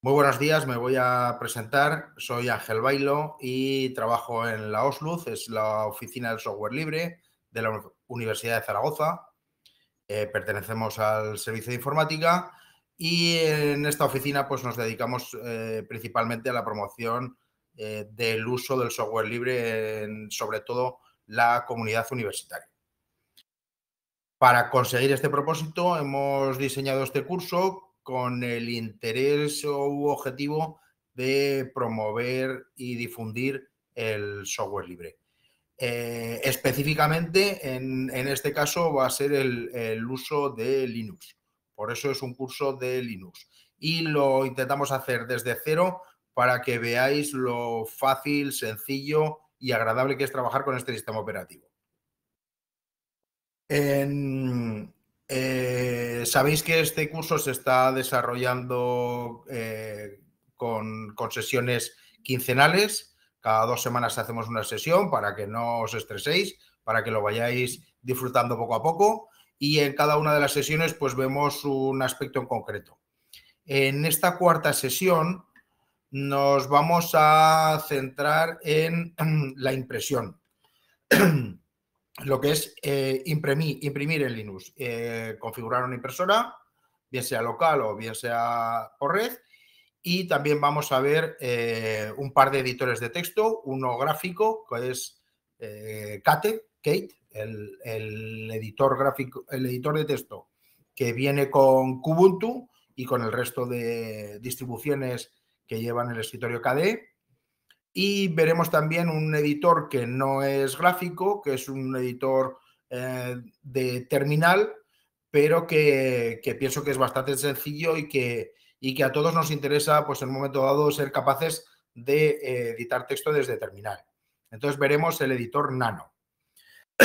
Muy buenos días, me voy a presentar. Soy Ángel Bailo y trabajo en la OSLUZ, es la oficina del software libre de la Universidad de Zaragoza. Eh, pertenecemos al servicio de informática y en esta oficina pues, nos dedicamos eh, principalmente a la promoción eh, del uso del software libre en sobre todo la comunidad universitaria. Para conseguir este propósito hemos diseñado este curso con el interés u objetivo de promover y difundir el software libre. Eh, específicamente, en, este caso, va a ser el, uso de Linux. Por eso es un curso de Linux. Y lo intentamos hacer desde cero para que veáis lo fácil, sencillo y agradable que es trabajar con este sistema operativo. Eh, sabéis que este curso se está desarrollando eh, con, con, sesiones quincenales. Cada dos semanas hacemos una sesión para que no os estreséis, para que lo vayáis disfrutando poco a poco. Y en cada una de las sesiones, pues vemos un aspecto en concreto. En esta cuarta sesión, nos vamos a centrar en la impresión. Lo que es eh, imprimir, imprimir, en Linux, eh, configurar una impresora, bien sea local o bien sea por red, y también vamos a ver eh, un par de editores de texto, uno gráfico, que es Kate, Kate el, el, editor gráfico, el editor de texto que viene con Kubuntu y con el resto de distribuciones llevan el escritorio KDE. Y veremos también un editor que no es gráfico, que es un editor eh, de terminal, pero que, pienso que es bastante sencillo y que, y que a todos nos interesa, pues en un momento dado, ser capaces de eh, editar texto desde terminal. Entonces veremos el editor nano.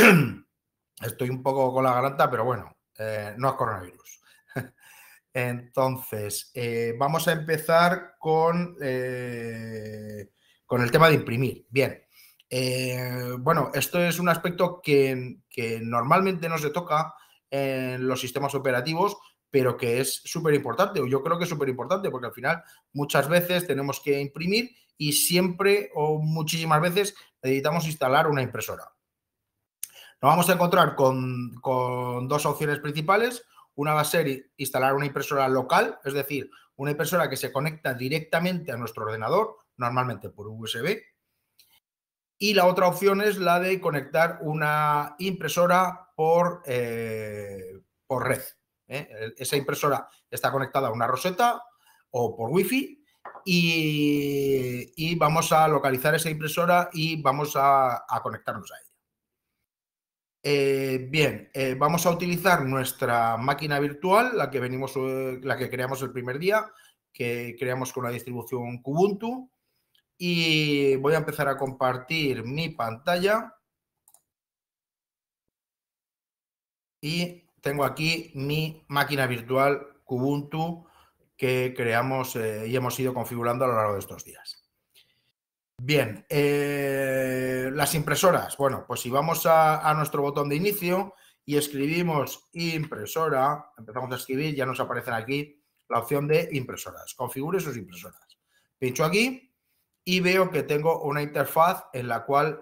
Estoy un poco con la garanta, pero bueno, eh, no es coronavirus. Entonces, eh, vamos a empezar con, eh, con el tema de imprimir. Bien. Eh, bueno, esto es un aspecto que, normalmente no se toca en los sistemas operativos, pero que es súper importante, o yo creo que es súper importante, porque al final muchas veces tenemos que imprimir y siempre o muchísimas veces necesitamos instalar una impresora. Nos vamos a encontrar con, con dos opciones principales. Una va a ser instalar una impresora local, es decir, una impresora que se conecta directamente a nuestro ordenador, normalmente por USB. Y la otra opción es la de conectar una impresora por, eh, por red. ¿eh? Esa impresora está conectada a una roseta o por Wi-Fi y, vamos a localizar esa impresora y vamos a, a conectarnos a ella. Eh, bien, eh, vamos a utilizar nuestra máquina virtual, la que venimos, eh, la que creamos el primer día, que creamos con la distribución Kubuntu. Y voy a empezar a compartir mi pantalla. Y tengo aquí mi máquina virtual Kubuntu que creamos y hemos ido configurando a lo largo de estos días. Bien, eh, las impresoras. Bueno, pues si vamos a, nuestro botón de inicio y escribimos impresora, empezamos a escribir, ya nos aparecen aquí la opción de impresoras. Configure sus impresoras. Pincho aquí y veo que tengo una interfaz en la cual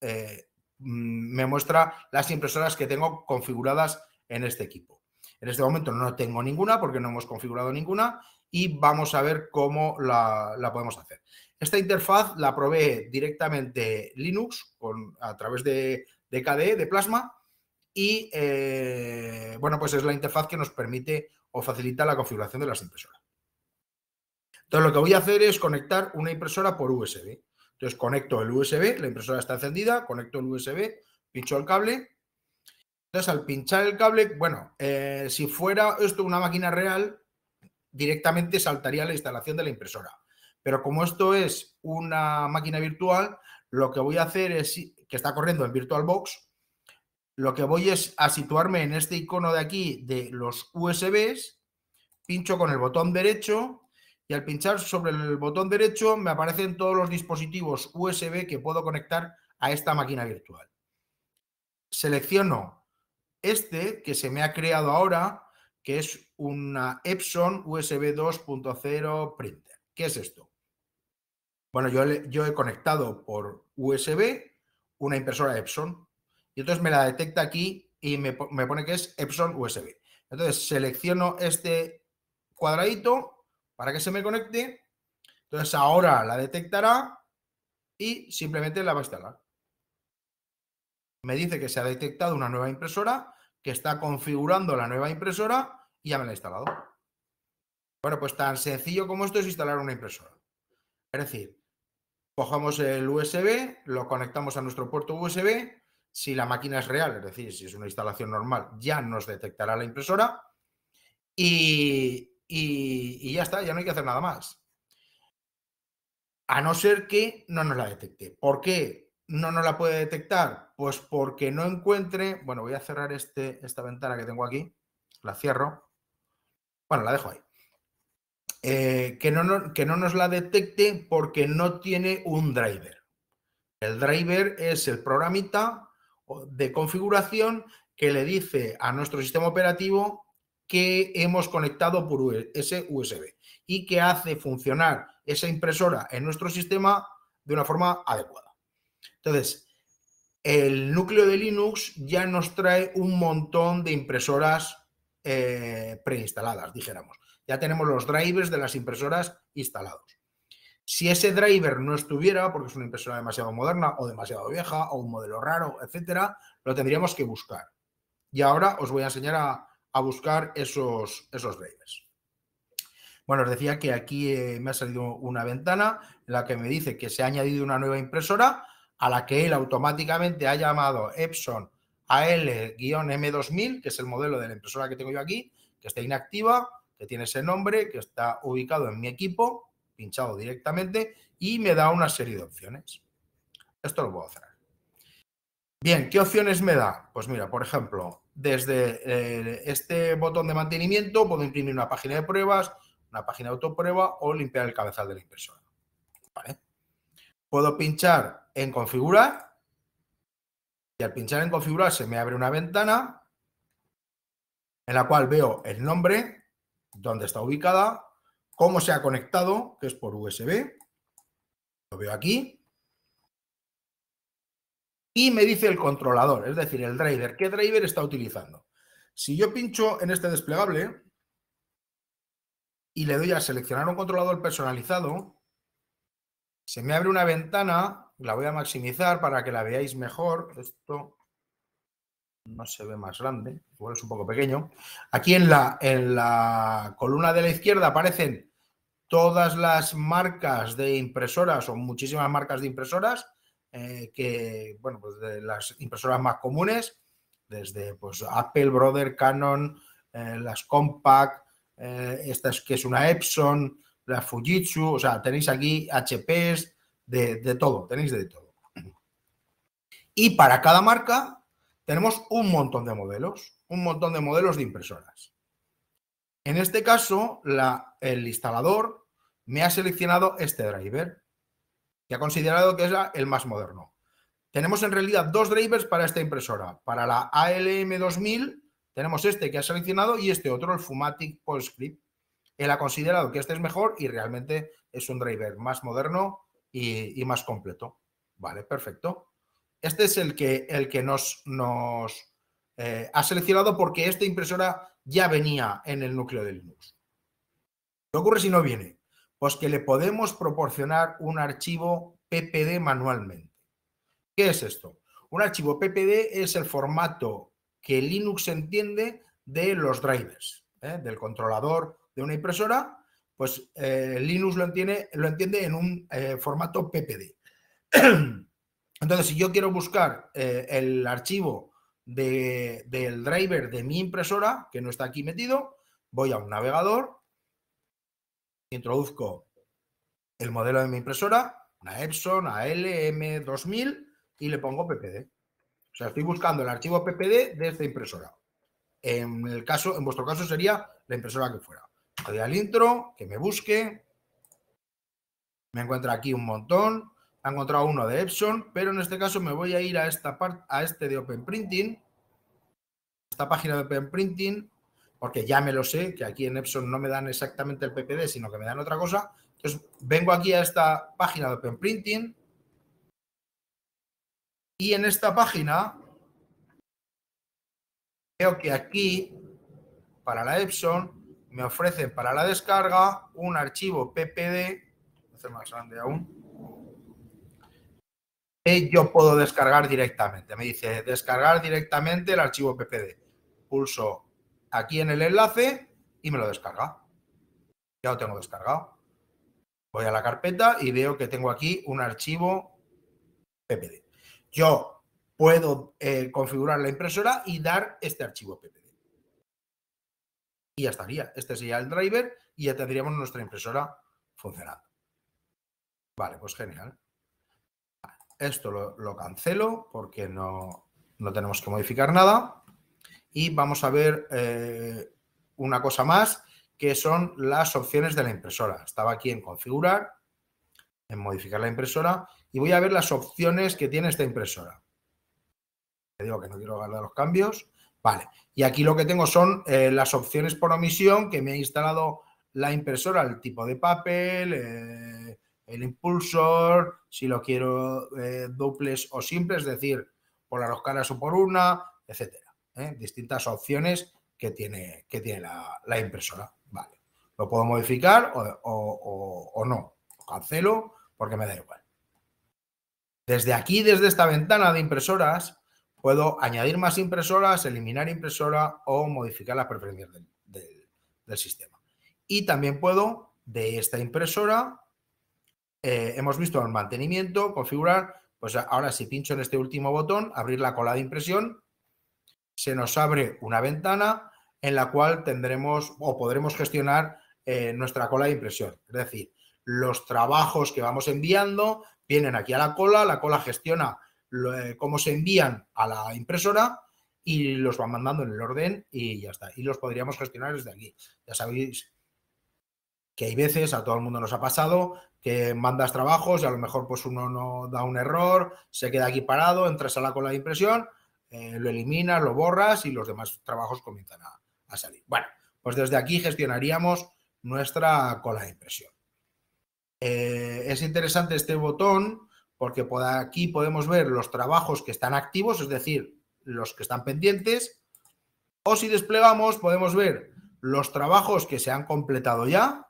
eh, mm, me muestra las impresoras que tengo configuradas en este equipo. En este momento no tengo ninguna porque no hemos configurado ninguna y vamos a ver cómo la podemos hacer. Esta interfaz la provee directamente Linux a través de, KDE, de Plasma, y eh, bueno, pues es la interfaz que nos permite o facilita la configuración de las impresoras. Entonces, lo que voy a hacer es conectar una impresora por USB. Entonces, conecto el USB, la impresora está encendida, conecto el USB, pincho el cable. Entonces, al pinchar el cable, bueno, eh, si fuera esto una máquina real, directamente saltaría la instalación de la impresora. Pero como esto es una máquina virtual, lo que voy a hacer es, que está corriendo en VirtualBox, lo que voy es a situarme en este icono de aquí de los USBs, pincho con el botón derecho y al pinchar sobre el botón derecho me aparecen todos los dispositivos USB que puedo conectar a esta máquina virtual. Selecciono este que se me ha creado ahora, que es una Epson USB 2.0 Printer. ¿Qué es esto? Bueno, yo, yo he conectado por USB una impresora Epson y entonces me la detecta aquí y me, me pone que es Epson USB. Entonces selecciono este cuadradito para que se me conecte. Entonces ahora la detectará y simplemente la va a instalar. Me dice que se ha detectado una nueva impresora, que está configurando la nueva impresora y ya me la ha instalado. Bueno, pues tan sencillo como esto es instalar una impresora. Es decir, Cojamos el USB, lo conectamos a nuestro puerto USB. Si la máquina es real, es decir, si es una instalación normal, ya nos detectará la impresora y, ya está, ya no hay que hacer nada más. A no ser que no nos la detecte. ¿Por qué no nos la puede detectar? Pues porque no encuentre. Bueno, voy a cerrar este, esta ventana que tengo aquí. La cierro. Bueno, la dejo ahí. Eh, que, no, que no nos la detecte porque no tiene un driver. El driver es el programita de configuración que le dice a nuestro sistema operativo que hemos conectado por e, ese USB y que hace funcionar esa impresora en nuestro sistema de una forma adecuada. Entonces, el núcleo de Linux ya nos trae un montón de impresoras eh, preinstaladas, dijéramos ya tenemos los drivers de las impresoras instalados. Si ese driver no estuviera, porque es una impresora demasiado moderna o demasiado vieja o un modelo raro, etcétera, lo tendríamos que buscar. Y ahora os voy a enseñar a, buscar esos, esos drivers. Bueno, os decía que aquí eh, me ha salido una ventana en la que me dice que se ha añadido una nueva impresora a la que él automáticamente ha llamado Epson AL-M2000, que es el modelo de la impresora que tengo yo aquí, que está inactiva, tiene ese nombre, que está ubicado en mi equipo, pinchado directamente, y me da una serie de opciones. Esto lo puedo hacer. Bien, ¿qué opciones me da? Pues mira, por ejemplo, desde eh, este botón de mantenimiento puedo imprimir una página de pruebas, una página de autoprueba o limpiar el cabezal de la impresora. Puedo pinchar en configurar y al pinchar en configurar se me abre una ventana en la cual veo el nombre, dónde está ubicada, cómo se ha conectado, que es por USB. Lo veo aquí. Y me dice el controlador, es decir, el driver, qué driver está utilizando. Si yo pincho en este desplegable y le doy a seleccionar un controlador personalizado, se me abre una ventana, la voy a maximizar para que la veáis mejor. Esto no se ve más grande, igual es un poco pequeño. Aquí en la, en la columna de la izquierda aparecen todas las marcas de impresoras o muchísimas marcas de impresoras, eh, que, bueno, pues de las impresoras más comunes, desde pues, Apple, Brother, Canon, eh, las Compact, eh, esta es, que es una Epson, la Fujitsu, o sea, tenéis aquí HPs, de, de todo, tenéis de todo. Y para cada marca tenemos un montón de modelos, un montón de modelos de impresoras. En este caso, el instalador me ha seleccionado este driver, que ha considerado que es el más moderno. Tenemos en realidad dos drivers para esta impresora. Para la ALM2000 tenemos este que ha seleccionado y este otro, el Fumatic PostScript. Él ha considerado que este es mejor y realmente es un driver más moderno y más completo. Vale, perfecto. Este es el que, el que nos, nos eh, ha seleccionado porque esta impresora ya venía en el núcleo de Linux. ¿Qué ocurre si no viene? Pues que le podemos proporcionar un archivo PPD manualmente. ¿Qué es esto? Un archivo PPD es el formato que Linux entiende de los drivers, ¿eh? del controlador de una impresora, pues eh, Linux lo, entiende, lo entiende en un formato PPD. Entonces, si yo quiero buscar eh, el archivo del driver de mi impresora, que no está aquí metido, voy a un navegador, introduzco el modelo de mi impresora, una Epson ALM2000 y le pongo PPD. O sea, estoy buscando el archivo PPD de esta impresora. En, el caso, en vuestro caso sería la impresora que fuera. Le al intro, que me busque. Me encuentra aquí un montón. Ha encontrado uno de Epson, pero en este caso me voy a ir a esta parte, a este de Open Printing, esta página de Open Printing, porque ya me lo sé, que aquí en Epson no me dan exactamente el PPD, sino que me dan otra cosa. Entonces, vengo aquí a esta página de Open Printing y en esta página veo que aquí, para la Epson, me ofrecen para la descarga un archivo PPD, voy a hacer más grande aún, yo puedo descargar directamente. Me dice descargar directamente el archivo PPD. Pulso aquí en el enlace y me lo descarga. Ya lo tengo descargado. Voy a la carpeta y veo que tengo aquí un archivo PPD. Yo puedo eh, configurar la impresora y dar este archivo PPD. Y ya estaría. Este sería el driver y ya tendríamos nuestra impresora funcionando. Vale, pues genial. Esto lo, cancelo porque no, tenemos que modificar nada. Y vamos a ver eh, una cosa más, que son las opciones de la impresora. Estaba aquí en configurar, en modificar la impresora, y voy a ver las opciones que tiene esta impresora. Te digo que no quiero guardar los cambios. Vale, y aquí lo que tengo son eh, las opciones por omisión que me ha instalado la impresora, el tipo de papel, eh, el impulsor, si lo quiero eh, dobles o simples, es decir, por las dos caras o por una, etcétera. ¿eh? Distintas opciones que tiene, que tiene la, impresora. Vale. Lo puedo modificar o, no. Cancelo porque me da igual. Desde aquí, desde esta ventana de impresoras, puedo añadir más impresoras, eliminar impresora o modificar las preferencias del sistema. Y también puedo de esta impresora eh, hemos visto el mantenimiento, configurar, pues ahora si pincho en este último botón, abrir la cola de impresión, se nos abre una ventana en la cual tendremos o podremos gestionar eh, nuestra cola de impresión. Es decir, los trabajos que vamos enviando vienen aquí a la cola, la cola gestiona eh, cómo se envían a la impresora y los va mandando en el orden y ya está. Y los podríamos gestionar desde aquí. Ya sabéis que hay veces, a todo el mundo nos ha pasado, que mandas trabajos y a lo mejor pues uno no da un error, se queda aquí parado, entras a la cola de impresión, eh, lo eliminas, lo borras y los demás trabajos comienzan a, salir. Bueno, pues desde aquí gestionaríamos nuestra cola de impresión. Eh, es interesante este botón porque por aquí podemos ver los trabajos que están activos, es decir, los que están pendientes, o si desplegamos podemos ver los trabajos que se han completado ya,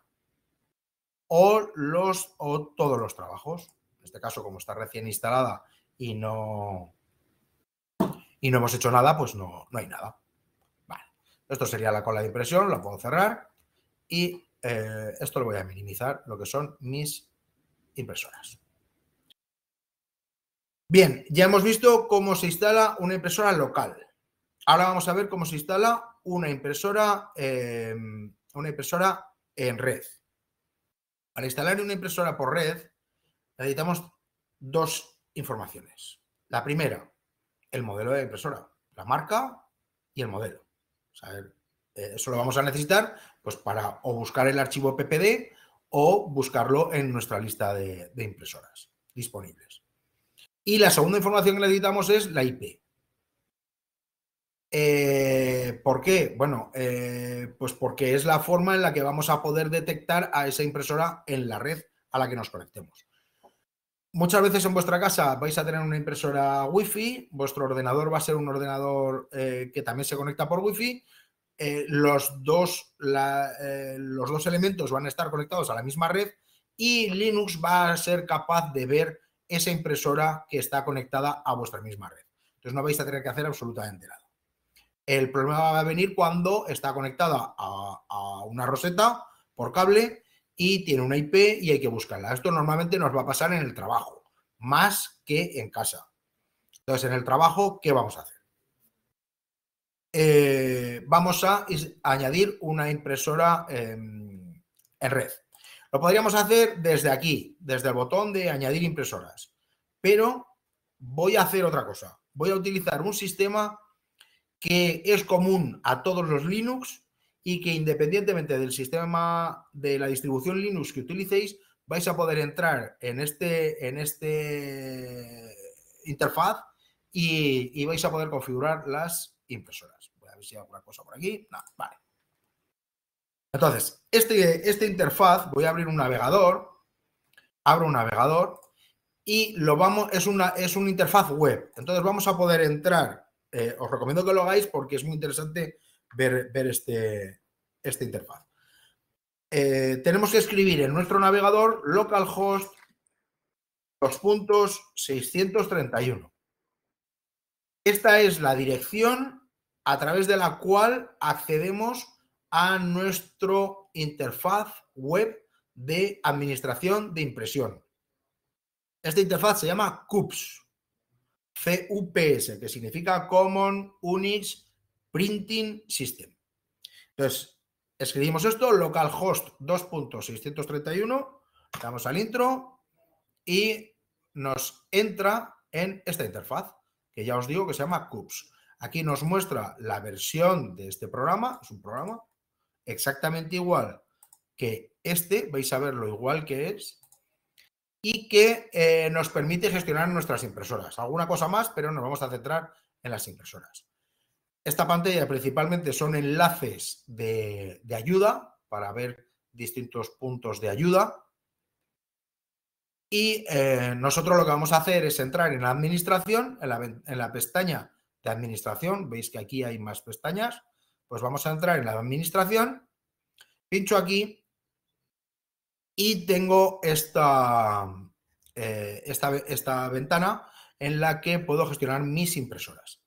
o, los, o todos los trabajos. En este caso, como está recién instalada y no, y no hemos hecho nada, pues no, no hay nada. Vale. Esto sería la cola de impresión, la puedo cerrar y eh, esto lo voy a minimizar, lo que son mis impresoras. Bien, ya hemos visto cómo se instala una impresora local. Ahora vamos a ver cómo se instala una impresora, eh, una impresora en red. Para instalar una impresora por red, necesitamos dos informaciones. La primera, el modelo de impresora, la marca y el modelo. Eh, eso lo vamos a necesitar pues, para o buscar el archivo PPD o buscarlo en nuestra lista de impresoras disponibles. Y la segunda información que necesitamos es la IP. Eh, ¿Por qué? Bueno, eh, pues porque es la forma en la que vamos a poder detectar a esa impresora en la red a la que nos conectemos. Muchas veces en vuestra casa vais a tener una impresora Wi-Fi, vuestro ordenador va a ser un ordenador eh, que también se conecta por Wi-Fi, los, dos, los dos elementos van a estar conectados a la misma red y Linux va a ser capaz de ver esa impresora que está conectada a vuestra misma red. Entonces no vais a tener que hacer absolutamente nada. El problema va a venir cuando está conectada a, una roseta por cable y tiene una IP y hay que buscarla. Esto normalmente nos va a pasar en el trabajo, más que en casa. Entonces, en el trabajo, ¿qué vamos a hacer? Eh, vamos a añadir una impresora en red. Lo podríamos hacer desde aquí, desde el botón de añadir impresoras, pero voy a hacer otra cosa. Voy a utilizar un sistema que es común a todos los Linux y que independientemente del sistema de la distribución Linux que utilicéis, vais a poder entrar en este, en este interfaz y, vais a poder configurar las impresoras. Voy a ver si alguna cosa por aquí. vale. Entonces, este, este interfaz, voy a abrir un navegador, abro un navegador y lo vamos, es, una, es una interfaz web. Entonces vamos a poder entrar eh, os recomiendo que lo hagáis porque es muy interesante ver, este, esta interfaz. Eh, tenemos que escribir en nuestro navegador localhost 2.631. Esta es la dirección a través de la cual accedemos a nuestro interfaz web de administración de impresión. Esta interfaz se llama CUPS. CUPS, que significa Common Unix Printing System. Entonces, escribimos esto, localhost 2.631, damos al intro y nos entra en esta interfaz, que ya os digo que se llama CUPS. Aquí nos muestra la versión de este programa, es un programa exactamente igual que este, vais a ver lo igual que es, y que eh, nos permite gestionar nuestras impresoras. Alguna cosa más, pero nos vamos a centrar en las impresoras. Esta pantalla principalmente son enlaces de, ayuda para ver distintos puntos de ayuda. Y eh, nosotros lo que vamos a hacer es entrar en la administración, en la, en la pestaña de administración, veis que aquí hay más pestañas, pues vamos a entrar en la administración, pincho aquí y tengo esta, eh, esta, ventana en la que puedo gestionar mis impresoras.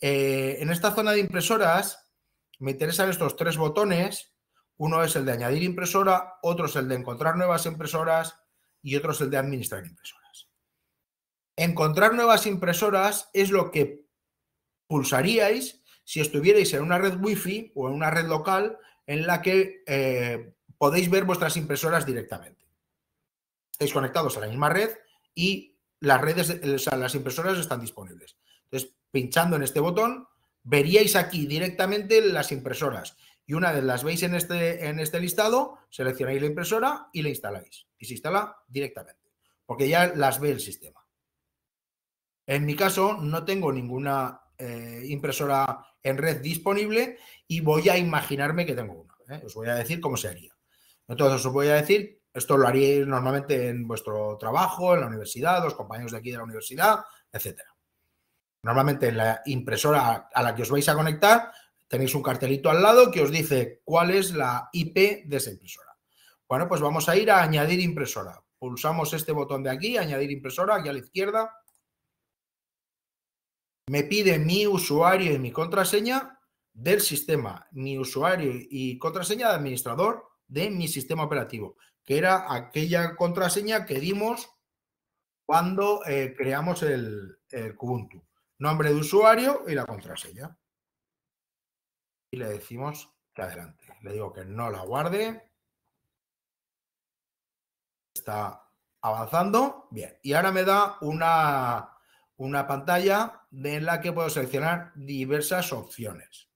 Eh, en esta zona de impresoras me interesan estos tres botones. Uno es el de añadir impresora, otro es el de encontrar nuevas impresoras y otro es el de administrar impresoras. Encontrar nuevas impresoras es lo que pulsaríais si estuvierais en una red Wi-Fi o en una red local en la que eh, podéis ver vuestras impresoras directamente. Estáis conectados a la misma red y las redes, las impresoras están disponibles. Entonces, pinchando en este botón, veríais aquí directamente las impresoras. Y una vez las veis en este, en este listado, seleccionáis la impresora y la instaláis. Y se instala directamente, porque ya las ve el sistema. En mi caso, no tengo ninguna eh, impresora en red disponible y voy a imaginarme que tengo una. ¿eh? Os voy a decir cómo se haría. Entonces os voy a decir, esto lo haríais normalmente en vuestro trabajo, en la universidad, los compañeros de aquí de la universidad, etc. Normalmente en la impresora a la que os vais a conectar tenéis un cartelito al lado que os dice cuál es la IP de esa impresora. Bueno, pues vamos a ir a añadir impresora. Pulsamos este botón de aquí, añadir impresora, aquí a la izquierda. Me pide mi usuario y mi contraseña del sistema, mi usuario y contraseña de administrador de mi sistema operativo, que era aquella contraseña que dimos cuando eh, creamos el, el Kubuntu. Nombre de usuario y la contraseña. Y le decimos que adelante. Le digo que no la guarde. Está avanzando. Bien. Y ahora me da una, una pantalla en la que puedo seleccionar diversas opciones.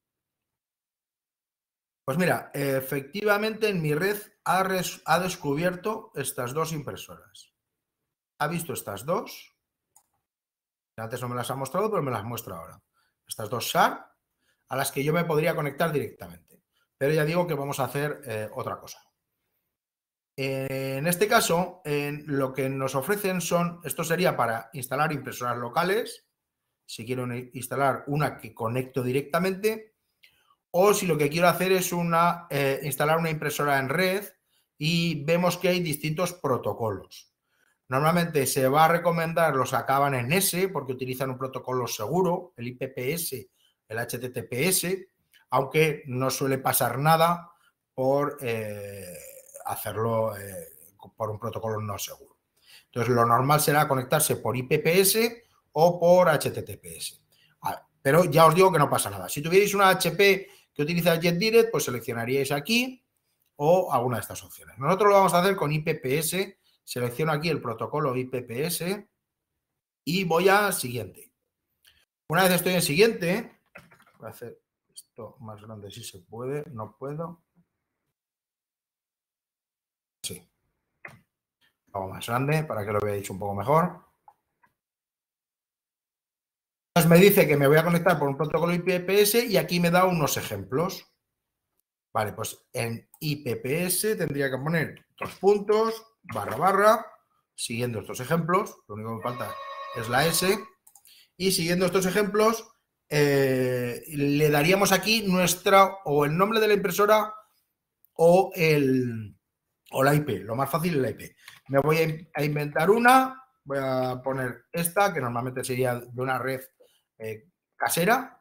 Pues mira, efectivamente en mi red ha, descubierto estas dos impresoras. Ha visto estas dos. Antes no me las ha mostrado, pero me las muestro ahora. Estas dos SAR a las que yo me podría conectar directamente. Pero ya digo que vamos a hacer eh, otra cosa. En este caso, lo que nos ofrecen son, esto sería para instalar impresoras locales, si quiero instalar una que conecto directamente, o si lo que quiero hacer es una, eh, instalar una impresora en red y vemos que hay distintos protocolos. Normalmente se va a recomendar, los acaban en S porque utilizan un protocolo seguro, el IPPS, el HTTPS, aunque no suele pasar nada por eh, hacerlo eh, por un protocolo no seguro. Entonces, lo normal será conectarse por IPPS o por HTTPS. Ah, pero ya os digo que no pasa nada. Si tuvierais una HP que utiliza Jet Direct, pues seleccionaríais aquí o alguna de estas opciones. Nosotros lo vamos a hacer con IPPS, selecciono aquí el protocolo IPPS y voy a siguiente. Una vez estoy en siguiente, voy a hacer esto más grande si se puede, no puedo. Sí. más grande para que lo veáis un poco mejor me dice que me voy a conectar por un protocolo IPPS y aquí me da unos ejemplos. Vale, pues en IPPS tendría que poner dos puntos, barra, barra, siguiendo estos ejemplos, lo único que me falta es la S, y siguiendo estos ejemplos, eh, le daríamos aquí nuestra, o el nombre de la impresora, o, el, o la IP, lo más fácil es la IP. Me voy a inventar una, voy a poner esta, que normalmente sería de una red eh, casera,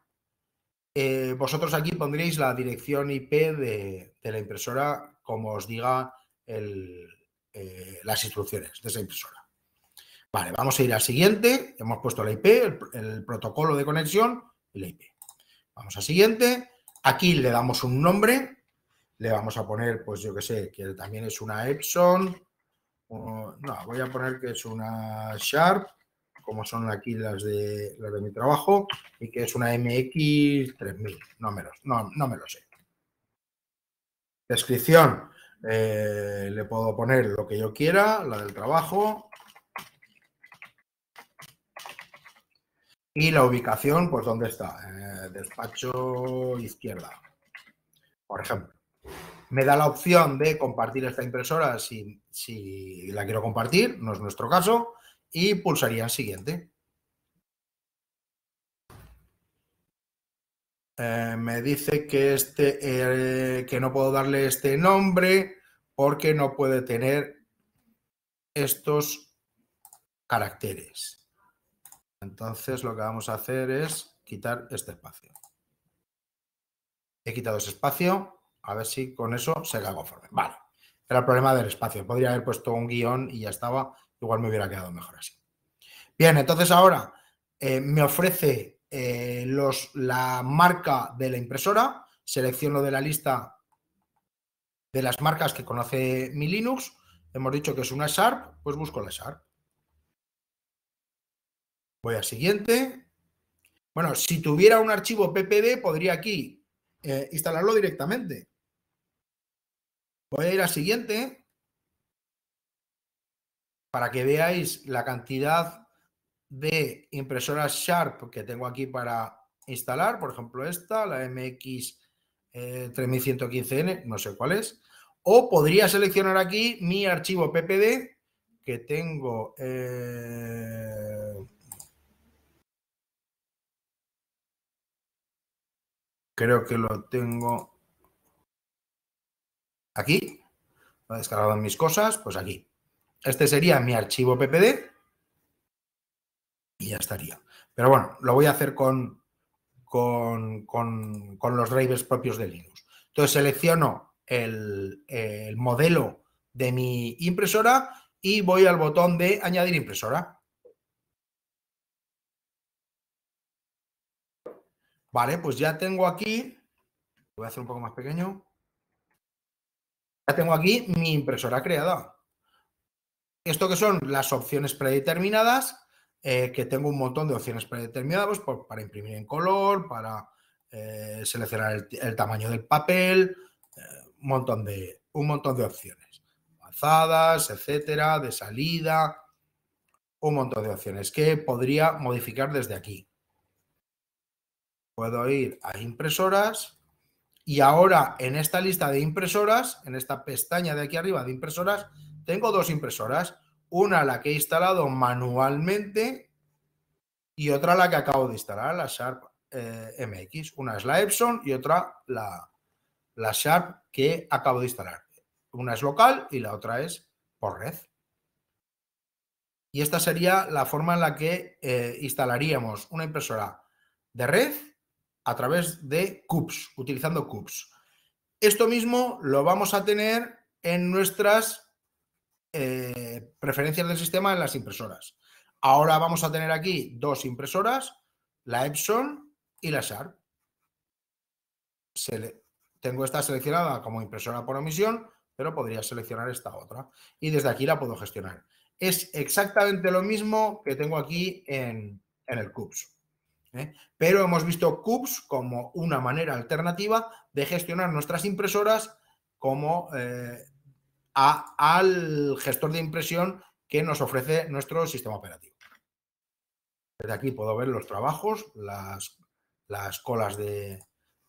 eh, vosotros aquí pondréis la dirección IP de, la impresora como os diga eh, las instrucciones de esa impresora. Vale, vamos a ir al siguiente. Hemos puesto la IP, el, protocolo de conexión y la IP. Vamos al siguiente. Aquí le damos un nombre. Le vamos a poner, pues yo que sé, que también es una Epson. no, voy a poner que es una Sharp como son aquí las de, de mi trabajo, y que es una MX3000, no me lo, no, no me lo sé. Descripción, eh, le puedo poner lo que yo quiera, la del trabajo. Y la ubicación, pues dónde está, eh, despacho izquierda, por ejemplo. Me da la opción de compartir esta impresora si, si la quiero compartir, no es nuestro caso, y pulsaría siguiente. Eh, me dice que, este, eh, que no puedo darle este nombre porque no puede tener estos caracteres. Entonces lo que vamos a hacer es quitar este espacio. He quitado ese espacio, a ver si con eso se haga conforme. Vale, era el problema del espacio. Podría haber puesto un guión y ya estaba Igual me hubiera quedado mejor así. Bien, entonces ahora eh, me ofrece eh, los, la marca de la impresora, selecciono de la lista de las marcas que conoce mi Linux, hemos dicho que es una Sharp, pues busco la Sharp. Voy a siguiente. Bueno, si tuviera un archivo PPD, podría aquí eh, instalarlo directamente. Voy a ir a siguiente para que veáis la cantidad de impresoras Sharp que tengo aquí para instalar, por ejemplo esta, la MX 3115N, eh, no sé cuál es, o podría seleccionar aquí mi archivo PPD que tengo... Eh, creo que lo tengo aquí. He descargado mis cosas, pues aquí. Este sería mi archivo PPD y ya estaría. Pero bueno, lo voy a hacer con, con, los drivers propios de Linux. Entonces selecciono el, modelo de mi impresora y voy al botón de añadir impresora. Vale, pues ya tengo aquí, voy a hacer un poco más pequeño, ya tengo aquí mi impresora creada. Esto que son las opciones predeterminadas, eh, que tengo un montón de opciones predeterminadas pues, para imprimir en color, para eh, seleccionar el, tamaño del papel, eh, un, montón de, un montón de opciones. Avanzadas, etcétera, de salida, un montón de opciones que podría modificar desde aquí. Puedo ir a impresoras y ahora en esta lista de impresoras, en esta pestaña de aquí arriba de impresoras, tengo dos impresoras, una la que he instalado manualmente y otra la que acabo de instalar, la Sharp eh, MX. Una es la Epson y otra la, la Sharp que acabo de instalar. Una es local y la otra es por red. Y esta sería la forma en la que eh, instalaríamos una impresora de red a través de CUPS, utilizando CUPS. Esto mismo lo vamos a tener en nuestras eh, preferencias del sistema en las impresoras. Ahora vamos a tener aquí dos impresoras, la Epson y la Sharp. tengo esta seleccionada como impresora por omisión, pero podría seleccionar esta otra. Y desde aquí la puedo gestionar. Es exactamente lo mismo que tengo aquí en, el CUPS. ¿eh? Pero hemos visto CUPS como una manera alternativa de gestionar nuestras impresoras como eh, al gestor de impresión que nos ofrece nuestro sistema operativo. Desde aquí puedo ver los trabajos, las, las colas de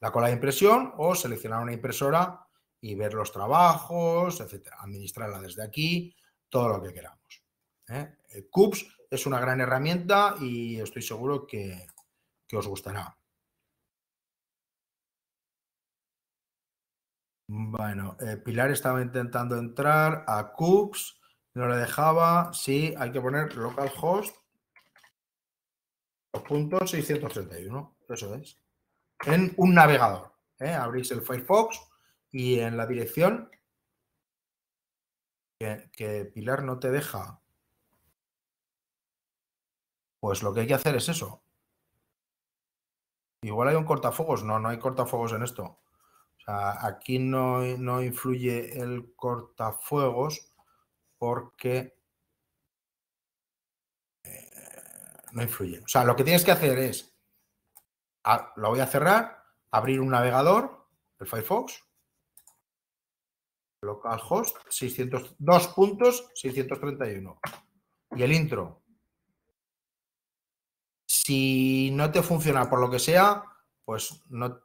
la cola de impresión o seleccionar una impresora y ver los trabajos, etcétera. Administrarla desde aquí, todo lo que queramos. ¿eh? Eh, CUPS es una gran herramienta y estoy seguro que, que os gustará. Bueno, eh, Pilar estaba intentando entrar a Cooks, no le dejaba. Sí, hay que poner localhost puntos eso es. En un navegador. ¿eh? Abrís el Firefox y en la dirección que, que, Pilar no te deja. Pues lo que hay que hacer es eso. Igual hay un cortafuegos. No, no hay cortafuegos en esto aquí no, influye el cortafuegos porque eh, no influye. O sea, lo que tienes que hacer es, lo voy a cerrar, abrir un navegador, el Firefox, localhost 602.631 y el intro. Si no te funciona por lo que sea, pues no,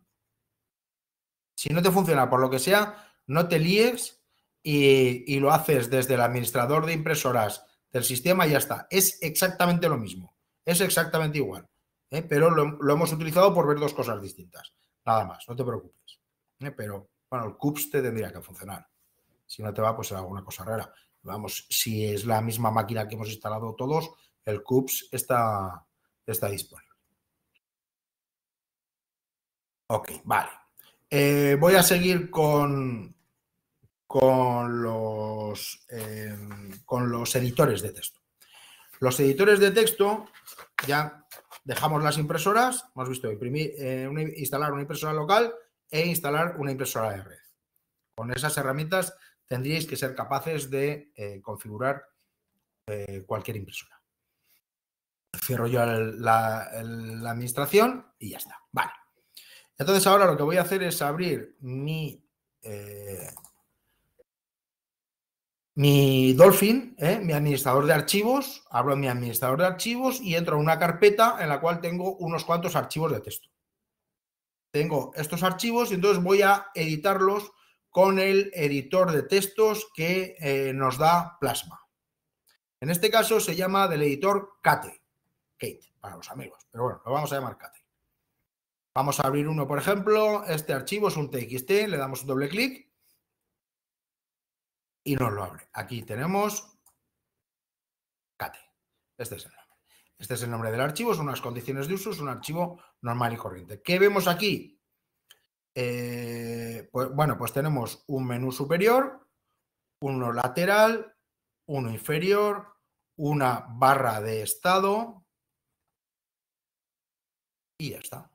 si no te funciona por lo que sea, no te líes y, lo haces desde el administrador de impresoras del sistema y ya está. Es exactamente lo mismo, es exactamente igual, ¿eh? pero lo, hemos utilizado por ver dos cosas distintas. Nada más, no te preocupes. ¿eh? Pero, bueno, el CUPS te tendría que funcionar. Si no te va, pues será alguna cosa rara. Vamos, si es la misma máquina que hemos instalado todos, el CUPS está, está disponible. Ok, vale. Eh, voy a seguir con, con, los, eh, con los editores de texto. Los editores de texto, ya dejamos las impresoras, hemos visto eh, instalar una impresora local e instalar una impresora de red. Con esas herramientas tendríais que ser capaces de configurar cualquier impresora. Cierro yo la administración y ya está. Vale. Entonces ahora lo que voy a hacer es abrir mi, eh, mi Dolphin, ¿eh? mi administrador de archivos, abro mi administrador de archivos y entro a una carpeta en la cual tengo unos cuantos archivos de texto. Tengo estos archivos y entonces voy a editarlos con el editor de textos que eh, nos da Plasma. En este caso se llama del editor Kate, Kate para los amigos, pero bueno, lo vamos a llamar Kate. Vamos a abrir uno, por ejemplo. Este archivo es un TXT, le damos un doble clic y nos lo abre. Aquí tenemos Kate. Este es el nombre. Este es el nombre del archivo, son unas condiciones de uso, es un archivo normal y corriente. ¿Qué vemos aquí? Eh, pues, bueno, pues tenemos un menú superior, uno lateral, uno inferior, una barra de estado y ya está.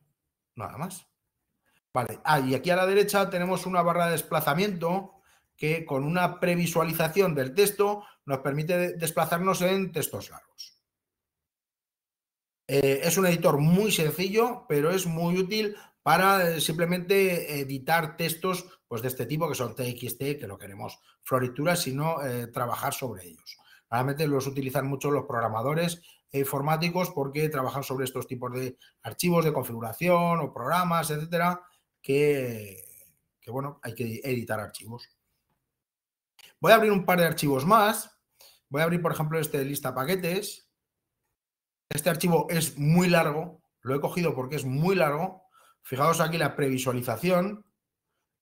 Nada más. Vale, ah, y aquí a la derecha tenemos una barra de desplazamiento que con una previsualización del texto nos permite desplazarnos en textos largos. Eh, es un editor muy sencillo, pero es muy útil para eh, simplemente editar textos pues, de este tipo, que son TXT, que no queremos florituras, sino eh, trabajar sobre ellos. Realmente los utilizan mucho los programadores eh, informáticos porque trabajar sobre estos tipos de archivos de configuración o programas, etcétera, que, bueno, hay que editar archivos. Voy a abrir un par de archivos más. Voy a abrir, por ejemplo, este lista paquetes. Este archivo es muy largo. Lo he cogido porque es muy largo. Fijaos aquí la previsualización,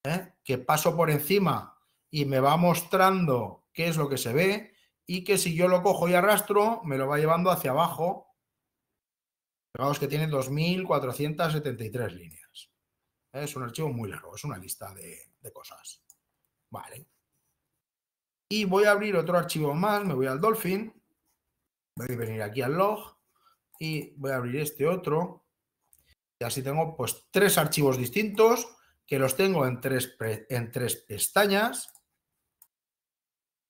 ¿eh? que paso por encima y me va mostrando qué es lo que se ve y que si yo lo cojo y arrastro, me lo va llevando hacia abajo. Fijaos que tiene 2.473 líneas. ¿Eh? Es un archivo muy largo, es una lista de, cosas. Vale. Y voy a abrir otro archivo más, me voy al Dolphin, voy a venir aquí al log y voy a abrir este otro. Y así tengo pues tres archivos distintos que los tengo en tres, en tres pestañas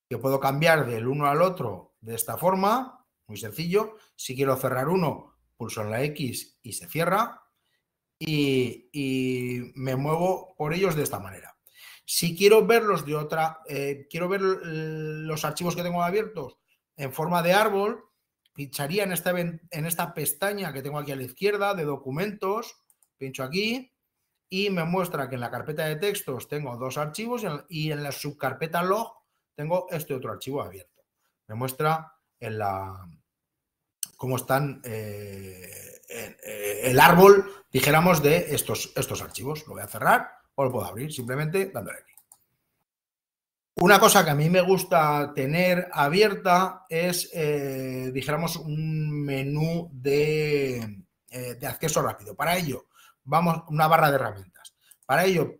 yo puedo cambiar del uno al otro de esta forma, muy sencillo. Si quiero cerrar uno, pulso en la X y se cierra. Y, me muevo por ellos de esta manera. Si quiero verlos de otra, eh, quiero ver los archivos que tengo abiertos en forma de árbol, pincharía en esta, en esta pestaña que tengo aquí a la izquierda de documentos, pincho aquí y me muestra que en la carpeta de textos tengo dos archivos y en la subcarpeta log tengo este otro archivo abierto. Me muestra en la, cómo están eh, eh, el árbol, dijéramos, de estos, estos archivos. Lo voy a cerrar o lo puedo abrir simplemente dándole aquí. Una cosa que a mí me gusta tener abierta es, eh, dijéramos, un menú de, de, acceso rápido. Para ello, vamos, una barra de herramientas. Para ello,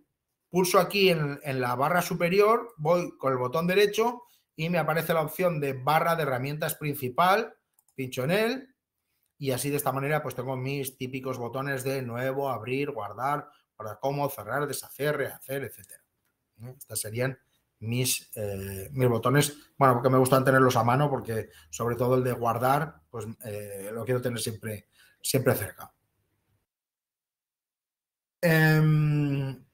pulso aquí en, la barra superior, voy con el botón derecho y me aparece la opción de barra de herramientas principal, pincho en él y así de esta manera pues tengo mis típicos botones de nuevo, abrir, guardar, para cómo cerrar, deshacer, rehacer, etcétera. Estos Estas serían mis, eh, mis botones, bueno, porque me gustan tenerlos a mano porque sobre todo el de guardar pues eh, lo quiero tener siempre, siempre cerca. Em,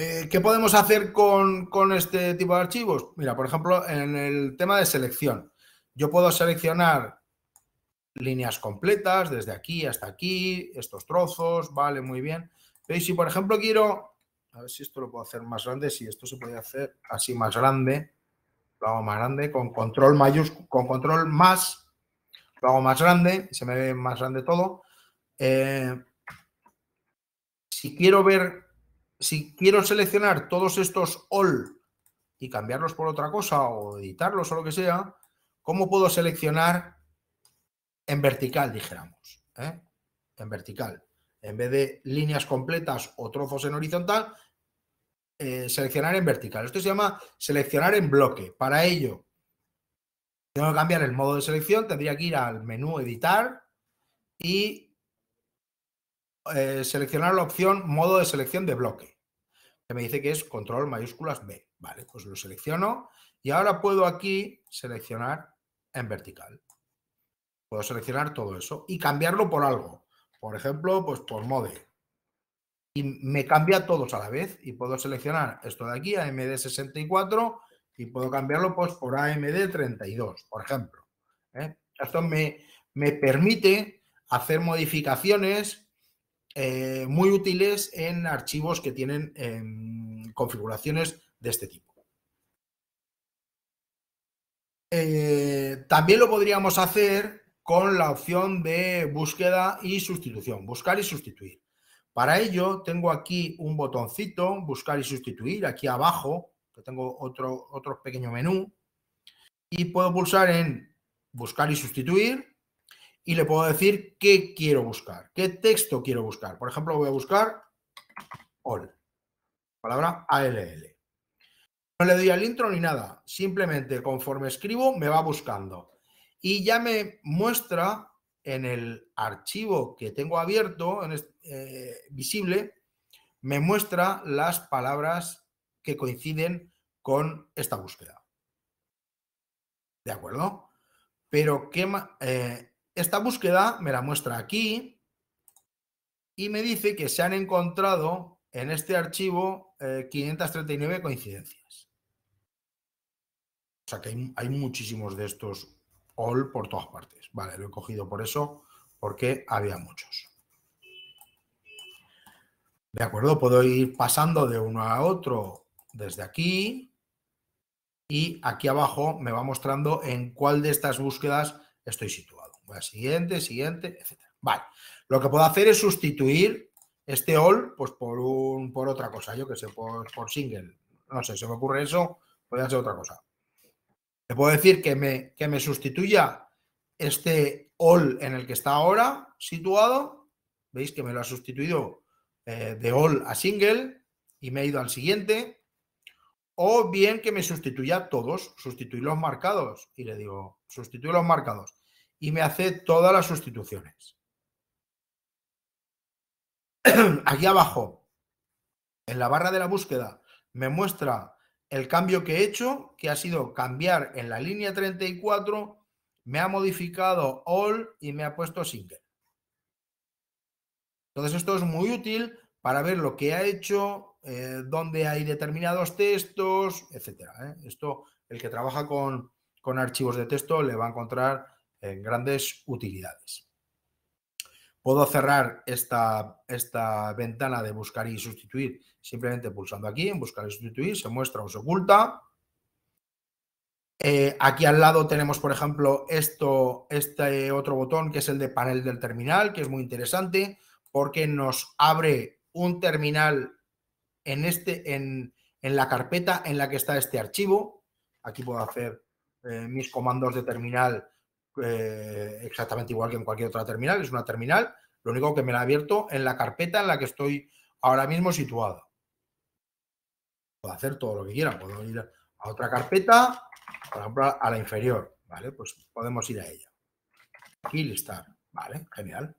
eh, ¿Qué podemos hacer con, este tipo de archivos? Mira, por ejemplo, en el tema de selección, yo puedo seleccionar líneas completas, desde aquí hasta aquí, estos trozos, vale, muy bien. Pero si, por ejemplo, quiero, a ver si esto lo puedo hacer más grande, si esto se puede hacer así más grande, lo hago más grande, con control mayúsculo, con control más, lo hago más grande, se me ve más grande todo. Eh, si quiero ver si quiero seleccionar todos estos all y cambiarlos por otra cosa o editarlos o lo que sea, ¿cómo puedo seleccionar en vertical, dijéramos? Eh? En vertical. En vez de líneas completas o trozos en horizontal, eh, seleccionar en vertical. Esto se llama seleccionar en bloque. Para ello, tengo que cambiar el modo de selección, tendría que ir al menú editar y eh, seleccionar la opción modo de selección de bloque, que me dice que es control mayúsculas B. Vale, pues lo selecciono y ahora puedo aquí seleccionar en vertical. Puedo seleccionar todo eso y cambiarlo por algo. Por ejemplo, pues por mode. Y me cambia todos a la vez y puedo seleccionar esto de aquí, AMD64, y puedo cambiarlo pues, por AMD32, por ejemplo. ¿eh? Esto me, me permite hacer modificaciones eh, muy útiles en archivos que tienen em, configuraciones de este tipo. Eh, también lo podríamos hacer con la opción de búsqueda y sustitución, buscar y sustituir. Para ello tengo aquí un botoncito, buscar y sustituir, aquí abajo, que tengo otro, otro pequeño menú, y puedo pulsar en buscar y sustituir y le puedo decir qué quiero buscar, qué texto quiero buscar. Por ejemplo, voy a buscar all, palabra ALL. No le doy al intro ni nada, simplemente conforme escribo me va buscando y ya me muestra en el archivo que tengo abierto, eh, visible, me muestra las palabras que coinciden con esta búsqueda. ¿De acuerdo? Pero ¿qué eh, esta búsqueda me la muestra aquí y me dice que se han encontrado en este archivo 539 eh, coincidencias. O sea que hay, hay muchísimos de estos all por todas partes. Vale, lo he cogido por eso, porque había muchos. De acuerdo, puedo ir pasando de uno a otro desde aquí y aquí abajo me va mostrando en cuál de estas búsquedas estoy situado. Voy pues a siguiente, siguiente, etc. Vale. Lo que puedo hacer es sustituir este all pues, por, un, por otra cosa, yo que sé, por, single. No sé, se me ocurre eso, podría ser otra cosa. Le puedo decir que me, que me sustituya este all en el que está ahora situado. Veis que me lo ha sustituido eh, de all a single y me ha ido al siguiente. O bien que me sustituya todos, sustituir los marcados. Y le digo, sustituir los marcados y me hace todas las sustituciones. Aquí abajo, en la barra de la búsqueda, me muestra el cambio que he hecho, que ha sido cambiar en la línea 34, me ha modificado all y me ha puesto single. Entonces esto es muy útil para ver lo que ha hecho, Donde eh, dónde hay determinados textos, etcétera. ¿eh? Esto, el que trabaja con, con archivos de texto le va a encontrar ...en grandes utilidades. Puedo cerrar esta, esta ventana de buscar y sustituir simplemente pulsando aquí en buscar y sustituir, se muestra o se oculta. Eh, aquí al lado tenemos, por ejemplo, esto, este otro botón que es el de panel del terminal, que es muy interesante porque nos abre un terminal en, este, en, la carpeta en la que está este archivo. Aquí puedo hacer eh, mis comandos de terminal eh, exactamente igual que en cualquier otra terminal, es una terminal, lo único que me la ha abierto en la carpeta en la que estoy ahora mismo situado. Puedo hacer todo lo que quiera, puedo ir a otra carpeta, por ejemplo, a la inferior, ¿vale? Pues podemos ir a ella. Aquí está, ¿vale? Genial.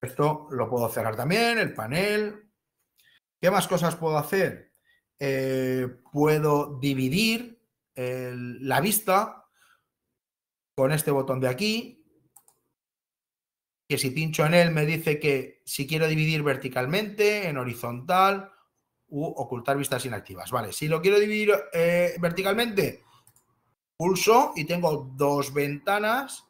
Esto lo puedo cerrar también, el panel. ¿Qué más cosas puedo hacer? Eh, puedo dividir la vista con este botón de aquí, que si pincho en él me dice que si quiero dividir verticalmente, en horizontal u ocultar vistas inactivas. Vale, si lo quiero dividir eh, verticalmente, pulso y tengo dos ventanas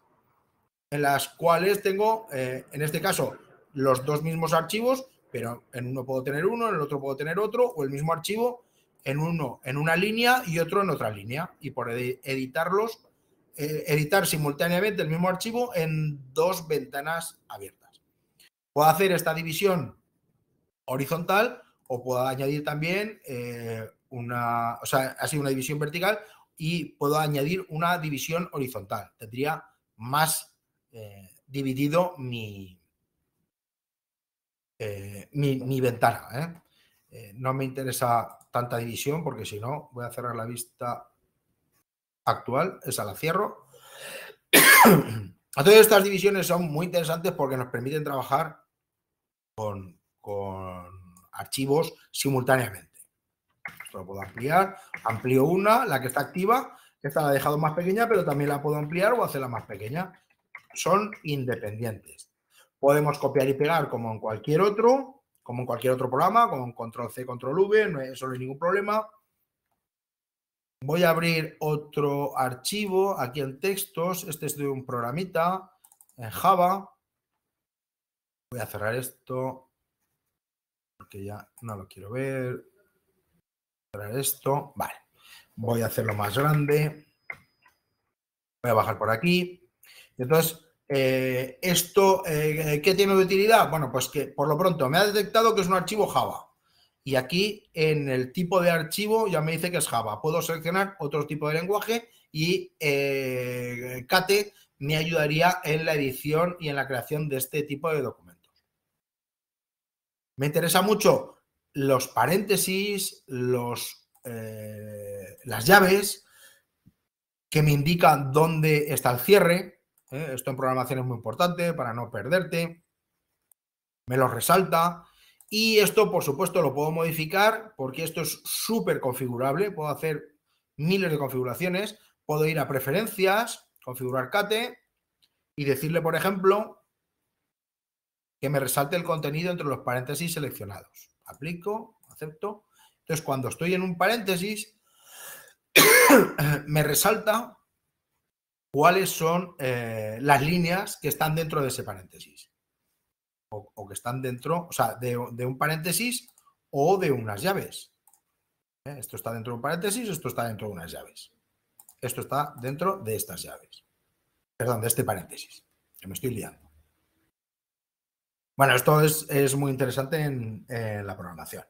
en las cuales tengo, eh, en este caso, los dos mismos archivos, pero en uno puedo tener uno, en el otro puedo tener otro, o el mismo archivo en uno en una línea y otro en otra línea, y por editarlos eh, editar simultáneamente el mismo archivo en dos ventanas abiertas. Puedo hacer esta división horizontal o puedo añadir también eh, una, o sea, así una división vertical y puedo añadir una división horizontal. Tendría más eh, dividido mi, mi, mi, ventana. no me interesa tanta división porque si no voy a cerrar la vista actual, esa la cierro. Entonces estas divisiones son muy interesantes porque nos permiten trabajar con, archivos simultáneamente. Esto lo puedo ampliar, ...amplio una, la que está activa, esta la he dejado más pequeña, pero también la puedo ampliar o hacerla más pequeña. Son independientes. Podemos copiar y pegar como en cualquier otro, como en cualquier otro programa, con control C, control V, no es eso no ningún problema. Voy a abrir otro archivo aquí en textos. Este es de un programita en Java. Voy a cerrar esto porque ya no lo quiero ver. Cerrar esto. Vale. Voy a hacerlo más grande. Voy a bajar por aquí. Entonces, eh, ¿esto eh, qué tiene de utilidad? Bueno, pues que por lo pronto me ha detectado que es un archivo Java. Y aquí en el tipo de archivo ya me dice que es Java. Puedo seleccionar otro tipo de lenguaje y eh, Kate me ayudaría en la edición y en la creación de este tipo de documentos. Me interesa mucho los paréntesis, los, eh, las llaves que me indican dónde está el cierre. ¿eh? Esto en programación es muy importante para no perderte. Me lo resalta y esto, por supuesto, lo puedo modificar porque esto es súper configurable. Puedo hacer miles de configuraciones. Puedo ir a preferencias, configurar CATE y decirle, por ejemplo, que me resalte el contenido entre los paréntesis seleccionados. Aplico, acepto. Entonces, cuando estoy en un paréntesis, me resalta cuáles son eh, las líneas que están dentro de ese paréntesis o, que están dentro, o sea, de, un paréntesis o de unas llaves. ¿Eh? Esto está dentro de un paréntesis, esto está dentro de unas llaves. Esto está dentro de estas llaves. Perdón, de este paréntesis. Que me estoy liando. Bueno, esto es, muy interesante en, la programación.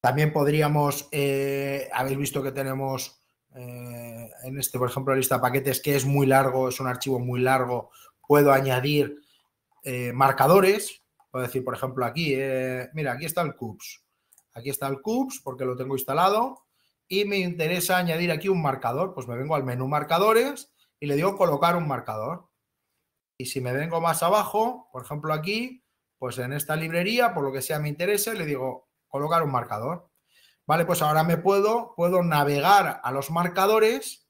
También podríamos, haber eh, habéis visto que tenemos eh, en este, por ejemplo, lista de paquetes que es muy largo, es un archivo muy largo. Puedo añadir eh, marcadores. Puedo decir, por ejemplo, aquí, eh, mira, aquí está el CUPS. Aquí está el CUPS porque lo tengo instalado y me interesa añadir aquí un marcador. Pues me vengo al menú marcadores y le digo colocar un marcador. Y si me vengo más abajo, por ejemplo aquí, pues en esta librería, por lo que sea me interese, le digo colocar un marcador. Vale, pues ahora me puedo, puedo navegar a los marcadores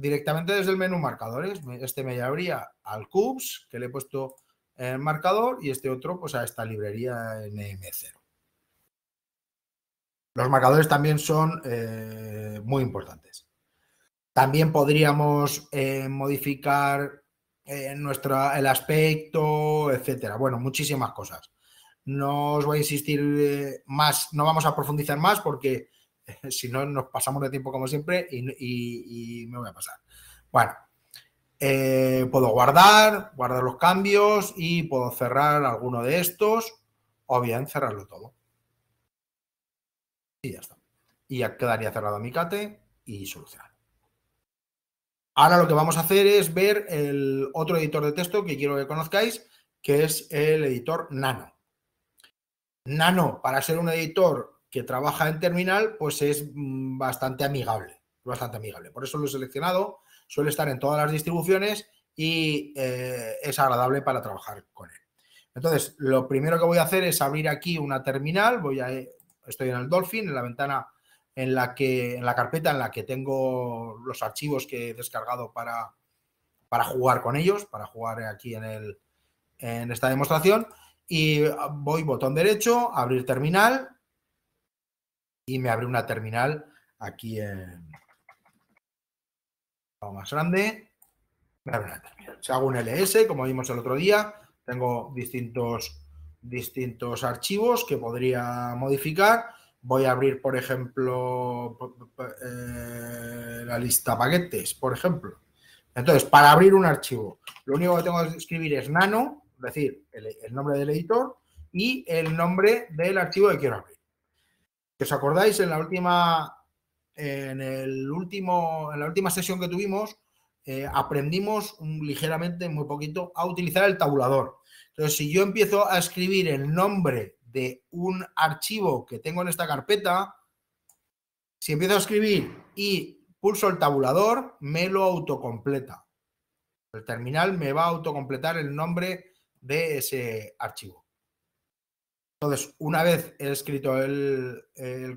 directamente desde el menú marcadores. Este me llevaría al CUPS que le he puesto el marcador y este otro pues a esta librería NM0. Los marcadores también son eh, muy importantes. También podríamos eh, modificar eh, nuestra, el aspecto, etcétera. Bueno, muchísimas cosas. No os voy a insistir más, no vamos a profundizar más porque si no nos pasamos de tiempo como siempre y, y me voy a pasar. Bueno, eh, puedo guardar, guardar los cambios y puedo cerrar alguno de estos o bien cerrarlo todo. Y ya está. Y ya quedaría cerrado mi cate y solucionado. Ahora lo que vamos a hacer es ver el otro editor de texto que quiero que conozcáis, que es el editor Nano. Nano, para ser un editor que trabaja en terminal, pues es mm, bastante amigable, bastante amigable. Por eso lo he seleccionado suele estar en todas las distribuciones y eh, es agradable para trabajar con él. Entonces, lo primero que voy a hacer es abrir aquí una terminal, voy a, estoy en el Dolphin, en la ventana en la que, en la carpeta en la que tengo los archivos que he descargado para, para jugar con ellos, para jugar aquí en, el, en esta demostración. Y voy botón derecho, abrir terminal, y me abre una terminal aquí en, más grande, Si hago un LS, como vimos el otro día, tengo distintos, distintos archivos que podría modificar. Voy a abrir, por ejemplo, eh, la lista paquetes, por ejemplo. Entonces, para abrir un archivo, lo único que tengo que escribir es nano, es decir, el, nombre del editor y el nombre del archivo que quiero abrir. os acordáis, en la última en, la última sesión que tuvimos, eh, aprendimos ligeramente, muy poquito, a utilizar el tabulador. Entonces, si yo empiezo a escribir el nombre de un archivo que tengo en esta carpeta, si empiezo a escribir y pulso el tabulador, me lo autocompleta. El terminal me va a autocompletar el nombre de ese archivo. Entonces, una vez he escrito el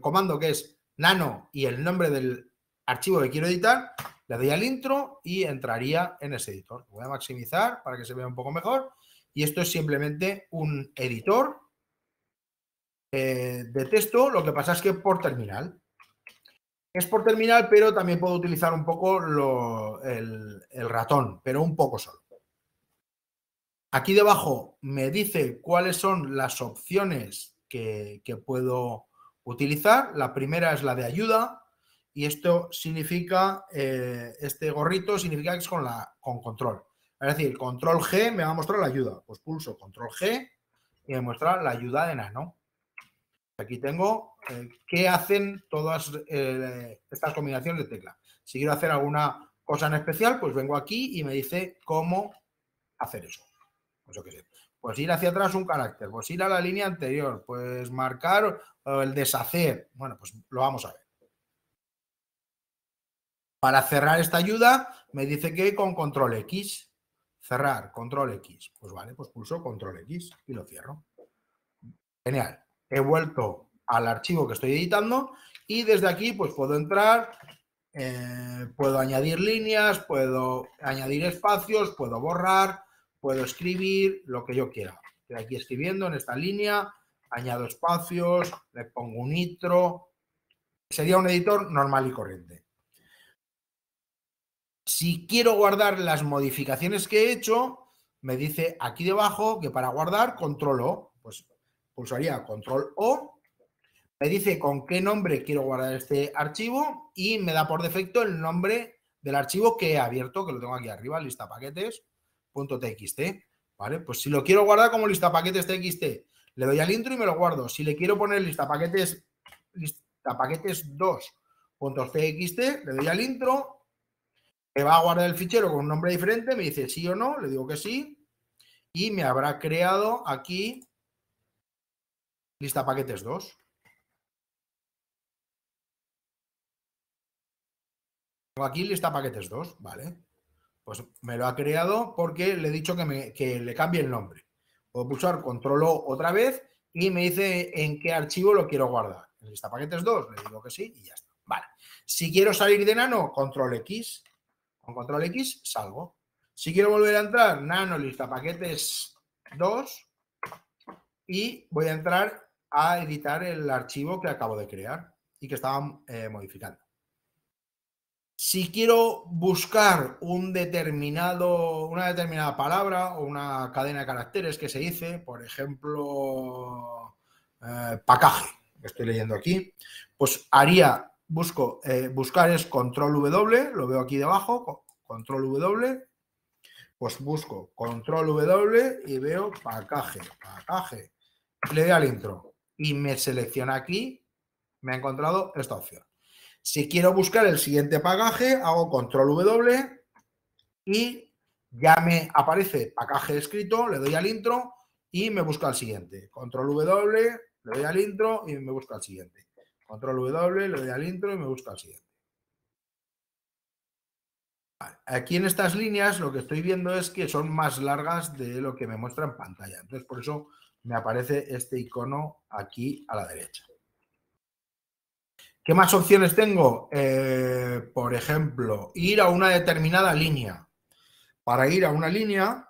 comando que es nano y el nombre del archivo que quiero editar, le doy al intro y entraría en ese editor. Voy a maximizar para que se vea un poco mejor. Y esto es simplemente un editor eh, de texto, lo que pasa es que por terminal. Es por terminal, pero también puedo utilizar un poco el, ratón, pero un poco solo. Aquí debajo me dice cuáles son las opciones que puedo utilizar. La primera es la de ayuda y esto significa, eh, este gorrito significa que es con, la, con control. Es decir, control G me va a mostrar la ayuda. Pues pulso control G y me muestra la ayuda de nano. Aquí tengo que eh, qué hacen todas eh, estas combinaciones de tecla. Si quiero hacer alguna cosa en especial, pues vengo aquí y me dice cómo hacer eso. Pues yo pues ir hacia atrás un carácter, pues ir a la línea anterior, pues marcar eh, el deshacer. Bueno, pues lo vamos a ver. Para cerrar esta ayuda, me dice que con control X. Cerrar, control X. Pues vale, pues pulso control X y lo cierro. Genial. He vuelto al archivo que estoy editando y desde aquí pues puedo entrar, eh, puedo añadir líneas, puedo añadir espacios, puedo borrar, puedo escribir lo que yo quiera. Estoy aquí escribiendo en esta línea, añado espacios, le pongo un nitro Sería un editor normal y corriente. Si quiero guardar las modificaciones que he hecho, me dice aquí debajo que para guardar control O, pues pulsaría control O, me dice con qué nombre quiero guardar este archivo y me da por defecto el nombre del archivo que he abierto, que lo tengo aquí arriba, lista paquetes. .txt, ¿vale? Pues si lo quiero guardar como lista paquetes txt, le doy al intro y me lo guardo. Si le quiero poner lista paquetes, lista paquetes 2.txt, le doy al intro, me va a guardar el fichero con un nombre diferente, me dice sí o no, le digo que sí, y me habrá creado aquí lista paquetes 2. aquí lista paquetes 2, ¿vale? Pues me lo ha creado porque le he dicho que, le cambie el nombre. Puedo pulsar control O otra vez y me dice en qué archivo lo quiero guardar. En lista paquetes 2, le digo que sí y ya está. Vale. Si quiero salir de nano, control X. Con control X salgo. Si quiero volver a entrar, nano lista paquetes 2 y voy a entrar a editar el archivo que acabo de crear y que estaba eh, modificando si quiero buscar un determinado, una determinada palabra o una cadena de caracteres que se dice, por ejemplo, eh, pacaje, que estoy leyendo aquí, pues haría, busco, eh, buscar es control W, lo veo aquí debajo, control W, pues busco control W y veo pacaje, pacaje. Le doy al intro y me selecciona aquí, me ha encontrado esta opción. Si quiero buscar el siguiente Pagaje, hago control W y ya me aparece pagaje escrito, le doy al intro y me busca el siguiente. Control W, le doy al intro y me busca el siguiente. Control W, le doy al intro y me busca el siguiente. Aquí en estas líneas lo que estoy viendo es que son más largas de lo que me muestra en pantalla. Entonces, por eso me aparece este icono aquí a la derecha. ¿Qué más opciones tengo? Eh, por ejemplo, ir a una determinada línea. Para ir a una línea,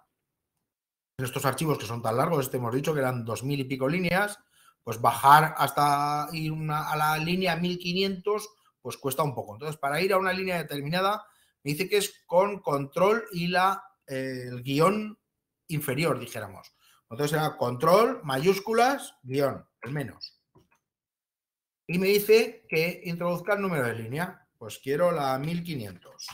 en estos archivos que son tan largos, este hemos dicho que eran dos mil y pico líneas, pues bajar hasta ir a la línea 1500, pues cuesta un poco. Entonces, para ir a una línea determinada, me dice que es con control y la, eh, el guión inferior, dijéramos. Entonces era control, mayúsculas, guión, al menos y me dice que introduzca el número de línea. Pues quiero la 1500.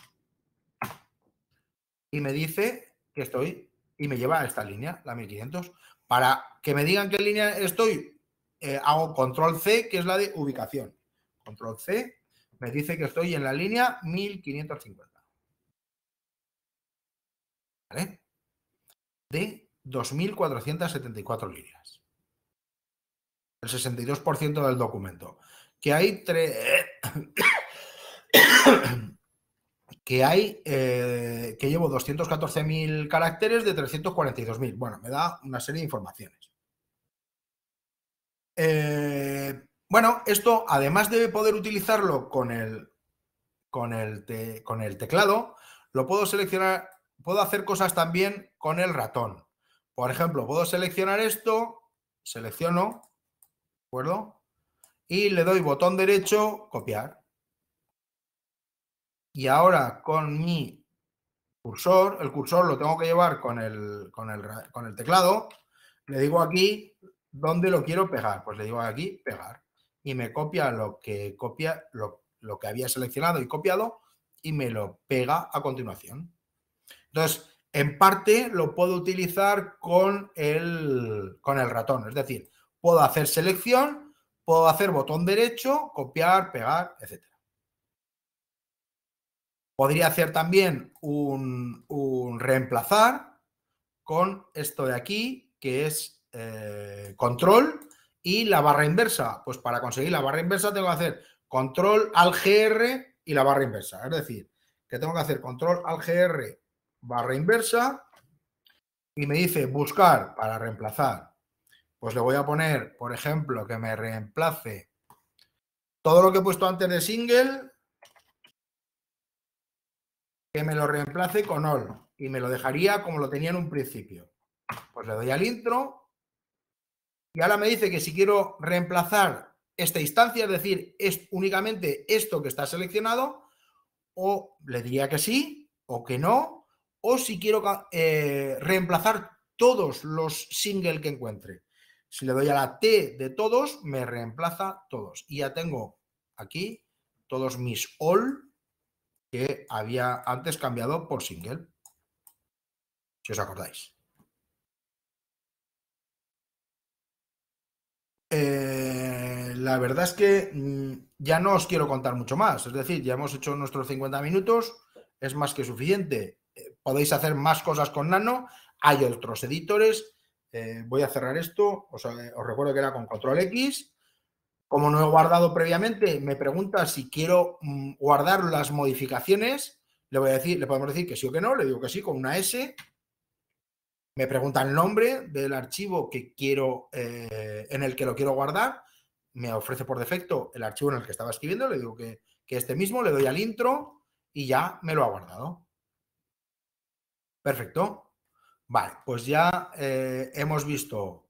Y me dice que estoy y me lleva a esta línea, la 1500. Para que me digan qué línea estoy, eh, hago control C, que es la de ubicación. Control C me dice que estoy en la línea 1550. ¿Vale? De 2474 líneas el 62% del documento. Que hay que hay. Eh, que llevo 214.000 caracteres de 342.000. Bueno, me da una serie de informaciones. Eh, bueno, esto, además de poder utilizarlo con el, con el, con el teclado, lo puedo seleccionar. Puedo hacer cosas también con el ratón. Por ejemplo, puedo seleccionar esto, selecciono acuerdo? Y le doy botón derecho, copiar. Y ahora con mi cursor, el cursor lo tengo que llevar con el, con el, teclado, le digo aquí dónde lo quiero pegar. Pues le digo aquí, pegar. Y me copia lo que copia lo, que había seleccionado y copiado y me lo pega a continuación. Entonces, en parte lo puedo utilizar con el, con el ratón, es decir, Puedo hacer selección, puedo hacer botón derecho, copiar, pegar, etc. Podría hacer también un, reemplazar con esto de aquí, que es eh, control y la barra inversa. Pues para conseguir la barra inversa tengo que hacer control al GR y la barra inversa. Es decir, que tengo que hacer control al GR barra inversa y me dice buscar para reemplazar pues le voy a poner, por ejemplo, que me reemplace todo lo que he puesto antes de single, que me lo reemplace con all y me lo dejaría como lo tenía en un principio. Pues le doy al intro y ahora me dice que si quiero reemplazar esta instancia, es decir, es únicamente esto que está seleccionado, o le diría que sí o que no, o si quiero eh, reemplazar todos los single que encuentre. Si le doy a la T de todos, me reemplaza todos. Y ya tengo aquí todos mis all que había antes cambiado por single. Si os acordáis. Eh, la verdad es que mm, ya no os quiero contar mucho más. Es decir, ya hemos hecho nuestros 50 minutos. Es más que suficiente. Eh, podéis hacer más cosas con Nano. Hay otros editores eh, voy a cerrar esto, eh, os, recuerdo que era con control X, como no he guardado previamente, me pregunta si quiero mm, guardar las modificaciones, le voy a decir, le podemos decir que sí o que no, le digo que sí con una S, me pregunta el nombre del archivo que quiero, eh, en el que lo quiero guardar, me ofrece por defecto el archivo en el que estaba escribiendo, le digo que, que este mismo, le doy al intro y ya me lo ha guardado. Perfecto. Vale, pues ya eh, hemos visto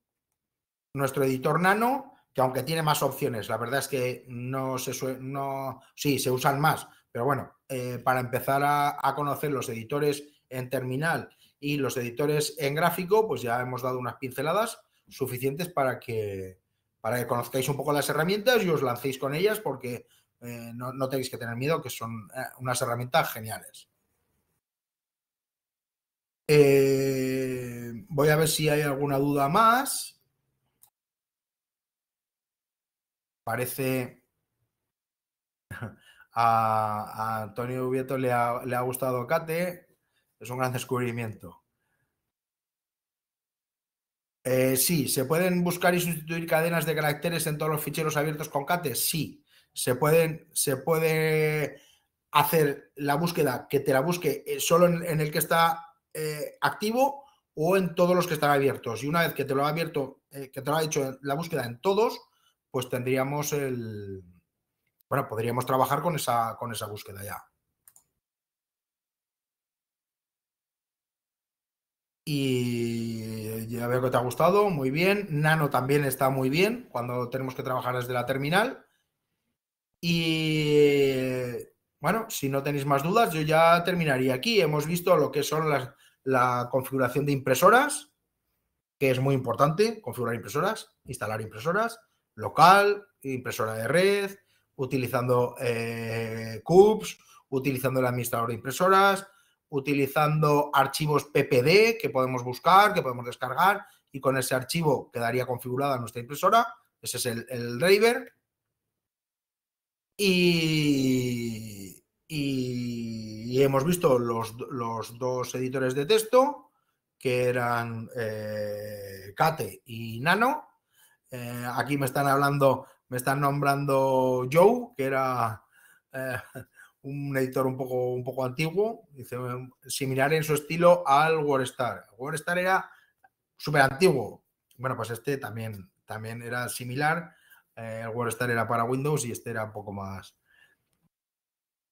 nuestro editor nano, que aunque tiene más opciones, la verdad es que no se no, sí, se usan más, pero bueno, eh, para empezar a, conocer los editores en terminal y los editores en gráfico, pues ya hemos dado unas pinceladas suficientes para que, para que conozcáis un poco las herramientas y os lancéis con ellas porque eh, no, no, tenéis que tener miedo, que son unas herramientas geniales. Eh, voy a ver si hay alguna duda más. Parece a, Antonio Ubieto le ha, gustado Kate. Es un gran descubrimiento. Eh, sí, ¿se pueden buscar y sustituir cadenas de caracteres en todos los ficheros abiertos con Kate? Sí, se pueden, se puede hacer la búsqueda, que te la busque solo en el que está eh, activo o en todos los que están abiertos. Y una vez que te lo ha abierto, eh, que te lo ha hecho la búsqueda en todos, pues tendríamos el. Bueno, podríamos trabajar con esa, con esa búsqueda ya. Y ya veo que te ha gustado, muy bien. Nano también está muy bien cuando tenemos que trabajar desde la terminal. Y bueno, si no tenéis más dudas, yo ya terminaría aquí. Hemos visto lo que son las, la configuración de impresoras, que es muy importante, configurar impresoras, instalar impresoras, local, impresora de red, utilizando eh, CUPS, utilizando el administrador de impresoras, utilizando archivos PPD que podemos buscar, que podemos descargar, y con ese archivo quedaría configurada nuestra impresora. Ese es el, el driver. Y, y, hemos visto los, dos editores de texto, que eran eh, Kate y Nano. Eh, aquí me están hablando, me están nombrando Joe, que era eh, un editor un poco, un poco antiguo, dice, similar en su estilo al WordStar. WordStar era súper antiguo. Bueno, pues este también, también era similar. el WordStar era para Windows y este era un poco más,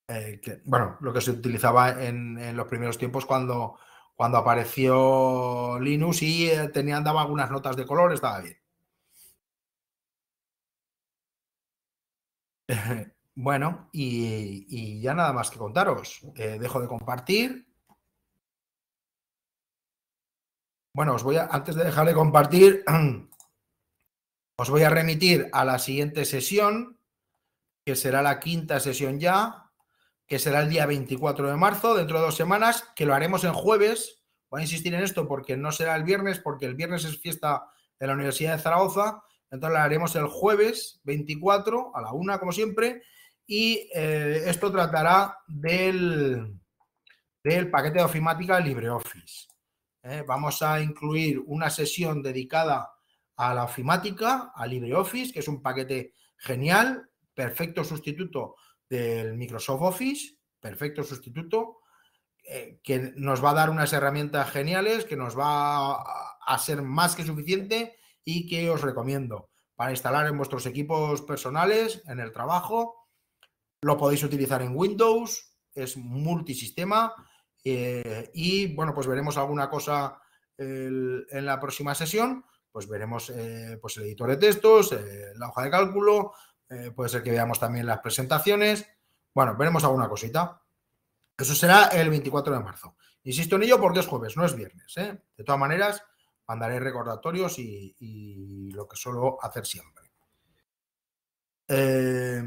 eh, bueno, lo que se utilizaba en, los primeros tiempos cuando, cuando apareció Linux y eh, daba algunas notas de color, estaba bien. Bueno, y, ya nada más que contaros. Eh, dejo de compartir. Bueno, os voy a, antes de dejar de compartir, os voy a remitir a la siguiente sesión, que será la quinta sesión ya, que será el día 24 de marzo, dentro de dos semanas, que lo haremos en jueves. Voy a insistir en esto porque no será el viernes, porque el viernes es fiesta de la Universidad de Zaragoza. Entonces lo haremos el jueves 24 a la una, como siempre. Y eh, esto tratará del, del paquete de ofimática LibreOffice. ¿eh? vamos a incluir una sesión dedicada a la ofimática, a LibreOffice, que es un paquete genial, perfecto sustituto del Microsoft Office, perfecto sustituto, eh, que nos va a dar unas herramientas geniales, que nos va a, ser más que suficiente y que os recomiendo para instalar en vuestros equipos personales, en el trabajo. Lo podéis utilizar en Windows, es multisistema. Eh, y bueno, pues veremos alguna cosa en la próxima sesión. Pues veremos eh, pues el editor de textos, la hoja de cálculo, eh, puede ser que veamos también las presentaciones. Bueno, veremos alguna cosita. Eso será el 24 de marzo. Insisto en ello porque es jueves, no es viernes. ¿eh? De todas maneras, mandaré recordatorios y, lo que suelo hacer siempre. Eh,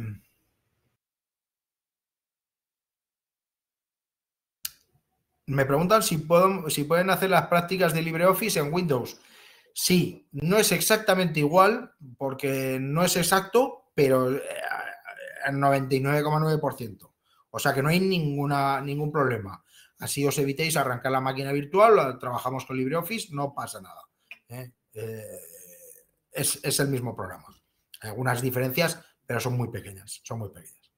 me preguntan si pueden hacer las prácticas de LibreOffice en Windows. Sí, no es exactamente igual porque no es exacto, pero eh, al 99,9%. O sea que no hay ninguna, ningún problema. Así os evitéis arrancar la máquina virtual, trabajamos con LibreOffice, no pasa nada. ¿eh? Eh, es, el mismo programa. algunas diferencias, pero son muy pequeñas, son muy pequeñas.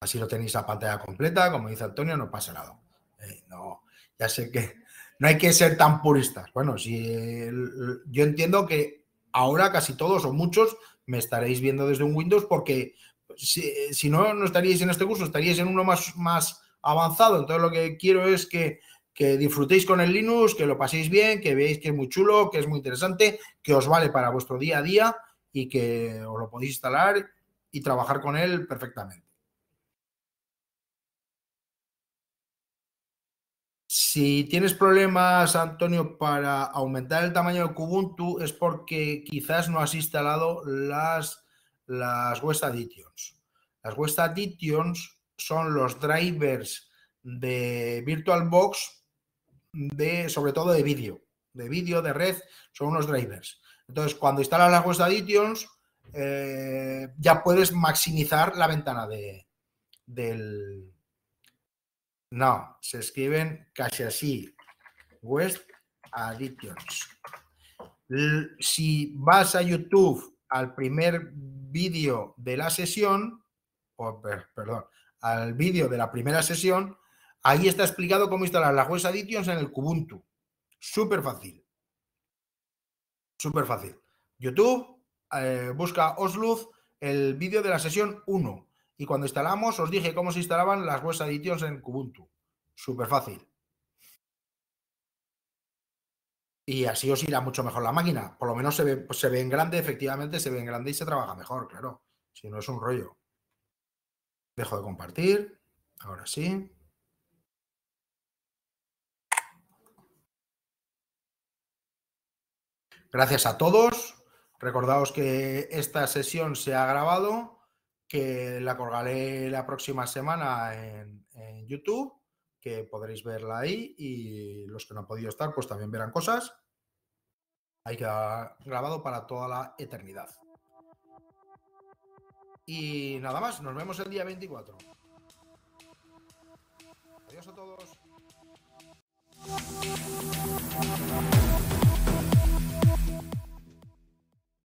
Así lo tenéis a pantalla completa, como dice Antonio, no pasa nada. no, ya sé que no hay que ser tan puristas. Bueno, si yo entiendo que ahora casi todos o muchos me estaréis viendo desde un Windows porque si, no, no estaríais en este curso, estaríais en uno más, más avanzado. Entonces lo que quiero es que, que disfrutéis con el Linux, que lo paséis bien, que veáis que es muy chulo, que es muy interesante, que os vale para vuestro día a día y que os lo podéis instalar y trabajar con él perfectamente. Si tienes problemas, Antonio, para aumentar el tamaño de Kubuntu es porque quizás no has instalado las, las West Additions. Las West Additions son los drivers de VirtualBox, de, sobre todo de vídeo, de vídeo, de red, son unos drivers. Entonces, cuando instalas las West Additions, eh, ya puedes maximizar la ventana de, del, no, se escriben casi así. West Additions. Si vas a YouTube al primer vídeo de la sesión, o perdón, al vídeo de la primera sesión, ahí está explicado cómo instalar las West Additions en el Kubuntu. Súper fácil. Súper fácil. YouTube, eh, busca Osluz, el vídeo de la sesión 1. Y cuando instalamos, os dije cómo se instalaban las web editions en Kubuntu. Súper fácil. Y así os irá mucho mejor la máquina. Por lo menos se ve, se ve en grande, efectivamente, se ve en grande y se trabaja mejor, claro. Si no es un rollo. Dejo de compartir. Ahora sí. Gracias a todos. Recordaos que esta sesión se ha grabado que la colgaré la próxima semana en, YouTube, que podréis verla ahí y los que no han podido estar, pues también verán cosas. Ahí queda grabado para toda la eternidad. Y nada más, nos vemos el día 24. Adiós a todos.